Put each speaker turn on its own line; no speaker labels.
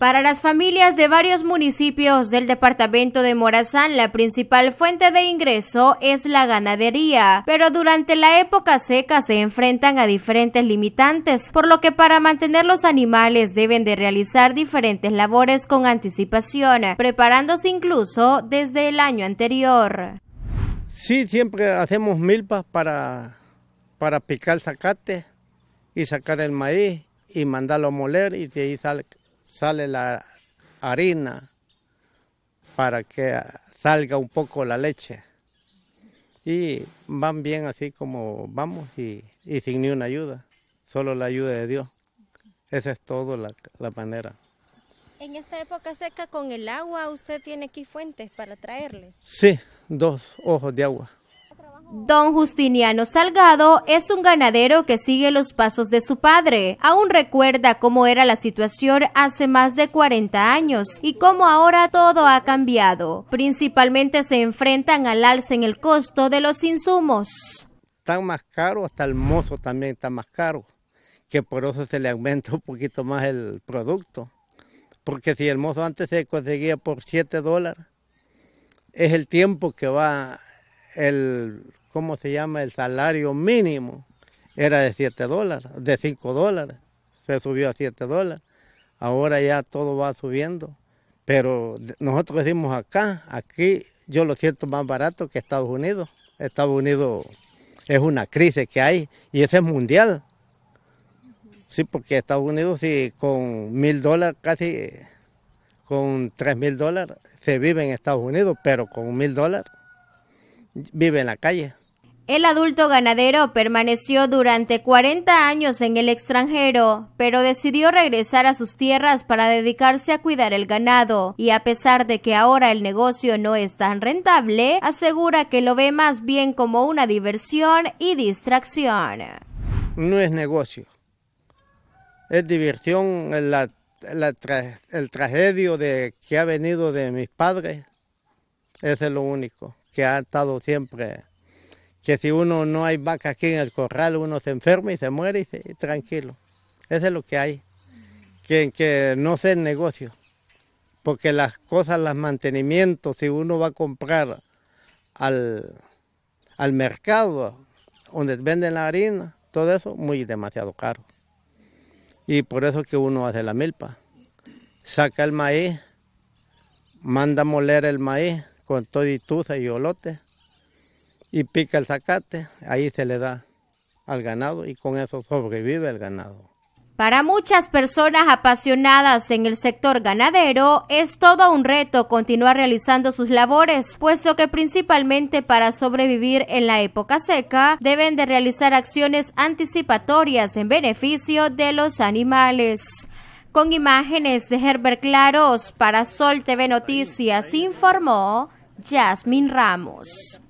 Para las familias de varios municipios del departamento de Morazán, la principal fuente de ingreso es la ganadería, pero durante la época seca se enfrentan a diferentes limitantes, por lo que para mantener los animales deben de realizar diferentes labores con anticipación, preparándose incluso desde el año anterior.
Sí, siempre hacemos milpas para, para picar zacate y sacar el maíz y mandarlo a moler y de ahí sale sale la harina para que salga un poco la leche. Y van bien así como vamos y, sin ni una ayuda, solo la ayuda de Dios. Esa es toda la, la, manera.
En esta época seca con el agua, ¿usted tiene aquí fuentes para traerles?
Sí, dos ojos de agua.
Don Justiniano Salgado es un ganadero que sigue los pasos de su padre. Aún recuerda cómo era la situación hace más de 40 años y cómo ahora todo ha cambiado. Principalmente se enfrentan al alza en el costo de los insumos.
tan más caro, hasta el mozo también está más caro, que por eso se le aumenta un poquito más el producto. Porque si el mozo antes se conseguía por 7 dólares, es el tiempo que va el ¿cómo se llama? El salario mínimo era de 7 dólares, de 5 dólares, se subió a 7 dólares. Ahora ya todo va subiendo, pero nosotros decimos acá, aquí yo lo siento más barato que Estados Unidos. Estados Unidos es una crisis que hay y ese es mundial. Sí, porque Estados Unidos sí, con mil dólares casi, con tres mil dólares se vive en Estados Unidos, pero con mil dólares vive en la calle.
El adulto ganadero permaneció durante 40 años en el extranjero, pero decidió regresar a sus tierras para dedicarse a cuidar el ganado, y a pesar de que ahora el negocio no es tan rentable, asegura que lo ve más bien como una diversión y distracción.
No es negocio, es diversión, el tragedio de, que ha venido de mis padres, es lo único, que ha estado siempre que si uno no hay vaca aquí en el corral, uno se enferma y se muere y, tranquilo. Eso es lo que hay, que, que no sea negocio, porque las cosas, los mantenimientos, si uno va a comprar al, mercado donde venden la harina, todo eso muy demasiado caro. Y por eso que uno hace la milpa. Saca el maíz, manda moler el maíz con todo y tuza y olote y pica el zacate, ahí se le da al ganado y con eso sobrevive el ganado.
Para muchas personas apasionadas en el sector ganadero, es todo un reto continuar realizando sus labores, puesto que principalmente para sobrevivir en la época seca deben de realizar acciones anticipatorias en beneficio de los animales. Con imágenes de Herbert Claros para Sol TV Noticias informó Jasmine Ramos.